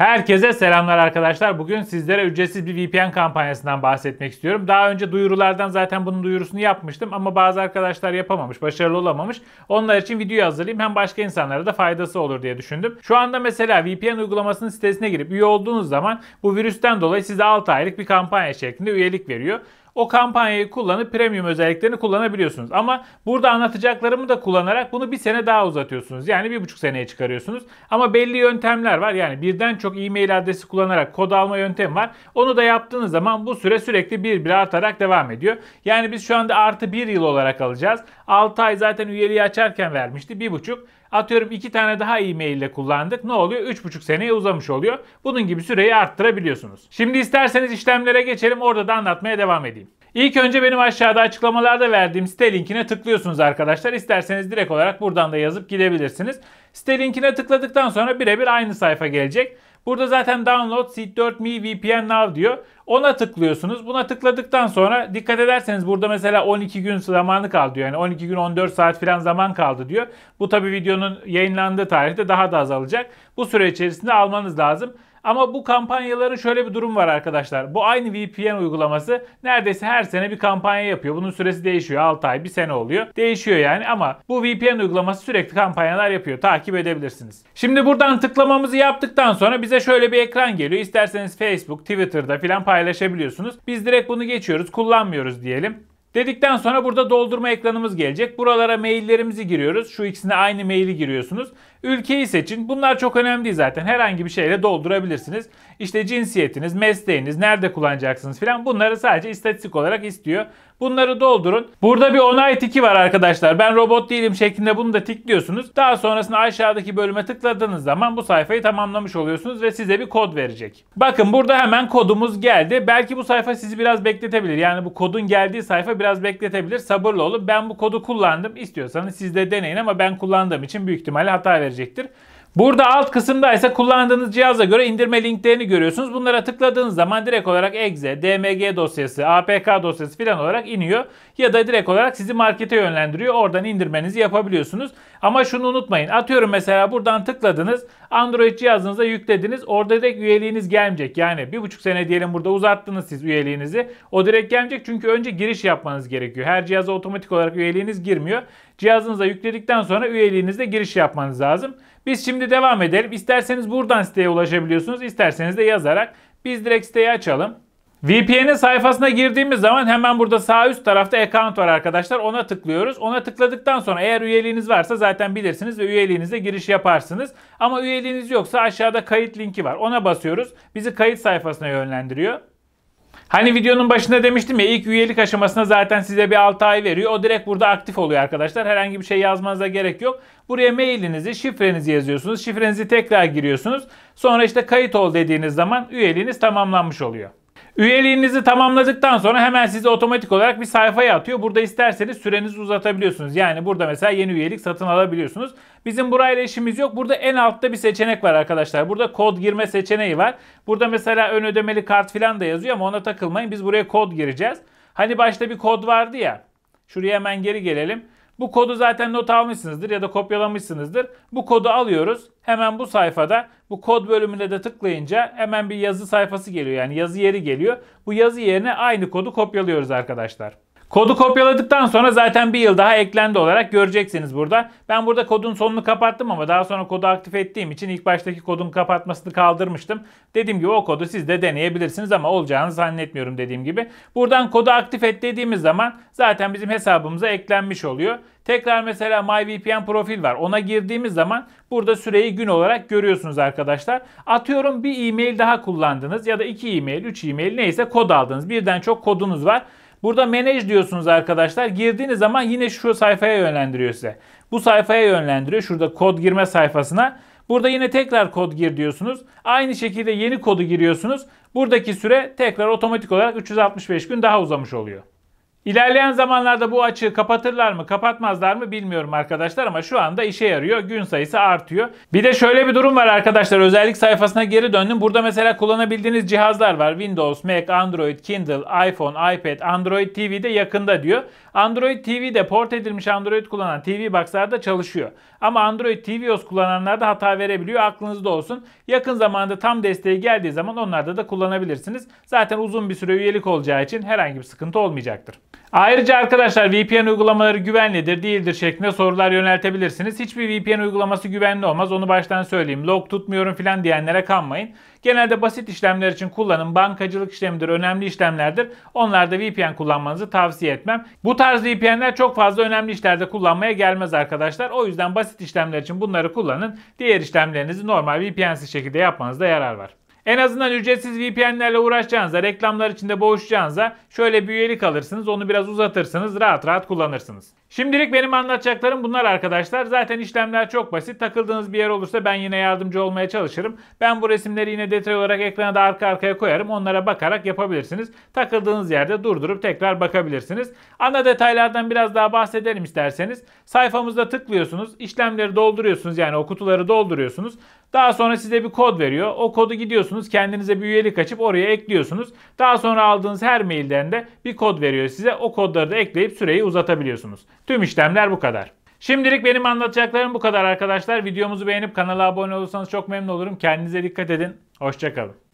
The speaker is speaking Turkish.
Herkese selamlar arkadaşlar. Bugün sizlere ücretsiz bir VPN kampanyasından bahsetmek istiyorum. Daha önce duyurulardan zaten bunun duyurusunu yapmıştım ama bazı arkadaşlar yapamamış, başarılı olamamış. Onlar için video hazırlayayım. Hem başka insanlara da faydası olur diye düşündüm. Şu anda mesela VPN uygulamasının sitesine girip üye olduğunuz zaman bu virüsten dolayı size 6 aylık bir kampanya şeklinde üyelik veriyor o kampanyayı kullanıp premium özelliklerini kullanabiliyorsunuz. Ama burada anlatacaklarımı da kullanarak bunu bir sene daha uzatıyorsunuz. Yani bir buçuk seneye çıkarıyorsunuz. Ama belli yöntemler var. Yani birden çok e-mail adresi kullanarak kod alma yöntemi var. Onu da yaptığınız zaman bu süre sürekli bir bir artarak devam ediyor. Yani biz şu anda artı bir yıl olarak alacağız. 6 ay zaten üyeliği açarken vermişti. Bir buçuk. Atıyorum iki tane daha e-mail ile kullandık. Ne oluyor? 3,5 seneye uzamış oluyor. Bunun gibi süreyi arttırabiliyorsunuz. Şimdi isterseniz işlemlere geçelim. Orada da anlatmaya devam edeyim. İlk önce benim aşağıda açıklamalarda verdiğim site linkine tıklıyorsunuz arkadaşlar. İsterseniz direkt olarak buradan da yazıp gidebilirsiniz. Site linkine tıkladıktan sonra birebir aynı sayfa gelecek. Burada zaten download seed4 me VPN now diyor. Ona tıklıyorsunuz. Buna tıkladıktan sonra dikkat ederseniz burada mesela 12 gün zamanı kaldı diyor. Yani 12 gün 14 saat falan zaman kaldı diyor. Bu tabi videonun yayınlandığı tarihte daha da azalacak. Bu süre içerisinde almanız lazım. Ama bu kampanyaların şöyle bir durum var arkadaşlar. Bu aynı VPN uygulaması neredeyse her sene bir kampanya yapıyor. Bunun süresi değişiyor. 6 ay, 1 sene oluyor. Değişiyor yani ama bu VPN uygulaması sürekli kampanyalar yapıyor. Takip edebilirsiniz. Şimdi buradan tıklamamızı yaptıktan sonra bize şöyle bir ekran geliyor. İsterseniz Facebook, Twitter'da filan paylaşabiliyorsunuz. Biz direkt bunu geçiyoruz. Kullanmıyoruz diyelim. Dedikten sonra burada doldurma ekranımız gelecek. Buralara maillerimizi giriyoruz. Şu ikisine aynı maili giriyorsunuz. Ülkeyi seçin. Bunlar çok önemli değil zaten. Herhangi bir şeyle doldurabilirsiniz. İşte cinsiyetiniz, mesleğiniz, nerede kullanacaksınız filan bunları sadece istatistik olarak istiyor. Bunları doldurun. Burada bir onay tiki var arkadaşlar. Ben robot değilim şeklinde bunu da tikliyorsunuz. Daha sonrasında aşağıdaki bölüme tıkladığınız zaman bu sayfayı tamamlamış oluyorsunuz ve size bir kod verecek. Bakın burada hemen kodumuz geldi. Belki bu sayfa sizi biraz bekletebilir. Yani bu kodun geldiği sayfa biraz bekletebilir. Sabırlı olun. Ben bu kodu kullandım. İstiyorsanız siz de deneyin ama ben kullandığım için büyük ihtimalle hata verir verecektir. Burada alt kısımda ise kullandığınız cihaza göre indirme linklerini görüyorsunuz. Bunlara tıkladığınız zaman direkt olarak exe, dmg dosyası, apk dosyası filan olarak iniyor. Ya da direkt olarak sizi markete yönlendiriyor. Oradan indirmenizi yapabiliyorsunuz. Ama şunu unutmayın. Atıyorum mesela buradan tıkladınız. Android cihazınıza yüklediniz. Orada direkt üyeliğiniz gelmeyecek. Yani bir buçuk sene diyelim burada uzattınız siz üyeliğinizi. O direkt gelmeyecek çünkü önce giriş yapmanız gerekiyor. Her cihaza otomatik olarak üyeliğiniz girmiyor. Cihazınıza yükledikten sonra üyeliğinizde giriş yapmanız lazım. Biz şimdi devam edelim. İsterseniz buradan siteye ulaşabiliyorsunuz. İsterseniz de yazarak. Biz direkt siteyi açalım. VPN'in sayfasına girdiğimiz zaman hemen burada sağ üst tarafta account var arkadaşlar. Ona tıklıyoruz. Ona tıkladıktan sonra eğer üyeliğiniz varsa zaten bilirsiniz ve üyeliğinizle giriş yaparsınız. Ama üyeliğiniz yoksa aşağıda kayıt linki var. Ona basıyoruz. Bizi kayıt sayfasına yönlendiriyor. Hani videonun başında demiştim ya ilk üyelik aşamasına zaten size bir 6 ay veriyor. O direkt burada aktif oluyor arkadaşlar. Herhangi bir şey yazmanıza gerek yok. Buraya mailinizi, şifrenizi yazıyorsunuz. Şifrenizi tekrar giriyorsunuz. Sonra işte kayıt ol dediğiniz zaman üyeliğiniz tamamlanmış oluyor. Üyeliğinizi tamamladıktan sonra hemen sizi otomatik olarak bir sayfaya atıyor. Burada isterseniz sürenizi uzatabiliyorsunuz. Yani burada mesela yeni üyelik satın alabiliyorsunuz. Bizim burayla işimiz yok. Burada en altta bir seçenek var arkadaşlar. Burada kod girme seçeneği var. Burada mesela ön ödemeli kart falan da yazıyor ama ona takılmayın. Biz buraya kod gireceğiz. Hani başta bir kod vardı ya. Şuraya hemen geri gelelim. Bu kodu zaten not almışsınızdır ya da kopyalamışsınızdır. Bu kodu alıyoruz. Hemen bu sayfada bu kod bölümüne de tıklayınca hemen bir yazı sayfası geliyor. Yani yazı yeri geliyor. Bu yazı yerine aynı kodu kopyalıyoruz arkadaşlar. Kodu kopyaladıktan sonra zaten bir yıl daha eklendi olarak göreceksiniz burada. Ben burada kodun sonunu kapattım ama daha sonra kodu aktif ettiğim için ilk baştaki kodun kapatmasını kaldırmıştım. Dediğim gibi o kodu siz de deneyebilirsiniz ama olacağını zannetmiyorum dediğim gibi. Buradan kodu aktif et dediğimiz zaman zaten bizim hesabımıza eklenmiş oluyor. Tekrar mesela MyVPN profil var. Ona girdiğimiz zaman burada süreyi gün olarak görüyorsunuz arkadaşlar. Atıyorum bir e-mail daha kullandınız ya da iki e-mail, üç e-mail neyse kod aldınız. Birden çok kodunuz var. Burada manage diyorsunuz arkadaşlar. Girdiğiniz zaman yine şu sayfaya yönlendiriyor size. Bu sayfaya yönlendiriyor. Şurada kod girme sayfasına. Burada yine tekrar kod gir diyorsunuz. Aynı şekilde yeni kodu giriyorsunuz. Buradaki süre tekrar otomatik olarak 365 gün daha uzamış oluyor. İlerleyen zamanlarda bu açığı kapatırlar mı kapatmazlar mı bilmiyorum arkadaşlar ama şu anda işe yarıyor. Gün sayısı artıyor. Bir de şöyle bir durum var arkadaşlar. Özellik sayfasına geri döndüm. Burada mesela kullanabildiğiniz cihazlar var. Windows, Mac, Android, Kindle, iPhone, iPad, Android TV de yakında diyor. Android TV de port edilmiş Android kullanan TV boxlarda çalışıyor. Ama Android TVOS da hata verebiliyor. Aklınızda olsun. Yakın zamanda tam desteği geldiği zaman onlarda da kullanabilirsiniz. Zaten uzun bir süre üyelik olacağı için herhangi bir sıkıntı olmayacaktır. Ayrıca arkadaşlar VPN uygulamaları güvenlidir değildir şeklinde sorular yöneltebilirsiniz. Hiçbir VPN uygulaması güvenli olmaz onu baştan söyleyeyim. Log tutmuyorum filan diyenlere kanmayın. Genelde basit işlemler için kullanın. Bankacılık işlemidir, önemli işlemlerdir. Onlarda VPN kullanmanızı tavsiye etmem. Bu tarz VPN'ler çok fazla önemli işlerde kullanmaya gelmez arkadaşlar. O yüzden basit işlemler için bunları kullanın. Diğer işlemlerinizi normal VPN'siz şekilde yapmanızda yarar var. En azından ücretsiz VPN'lerle uğraşacağınıza, reklamlar içinde boğuşacağınıza şöyle bir üyelik alırsınız, onu biraz uzatırsınız, rahat rahat kullanırsınız. Şimdilik benim anlatacaklarım bunlar arkadaşlar. Zaten işlemler çok basit. Takıldığınız bir yer olursa ben yine yardımcı olmaya çalışırım. Ben bu resimleri yine detay olarak ekrana da arka arkaya koyarım. Onlara bakarak yapabilirsiniz. Takıldığınız yerde durdurup tekrar bakabilirsiniz. Ana detaylardan biraz daha bahsederim isterseniz. Sayfamızda tıklıyorsunuz. işlemleri dolduruyorsunuz. Yani o kutuları dolduruyorsunuz. Daha sonra size bir kod veriyor. O kodu gidiyorsunuz kendinize bir üyelik açıp oraya ekliyorsunuz. Daha sonra aldığınız her mailden de bir kod veriyor size. O kodları da ekleyip süreyi uzatabiliyorsunuz. Tüm işlemler bu kadar. Şimdilik benim anlatacaklarım bu kadar arkadaşlar. Videomuzu beğenip kanala abone olursanız çok memnun olurum. Kendinize dikkat edin. Hoşçakalın.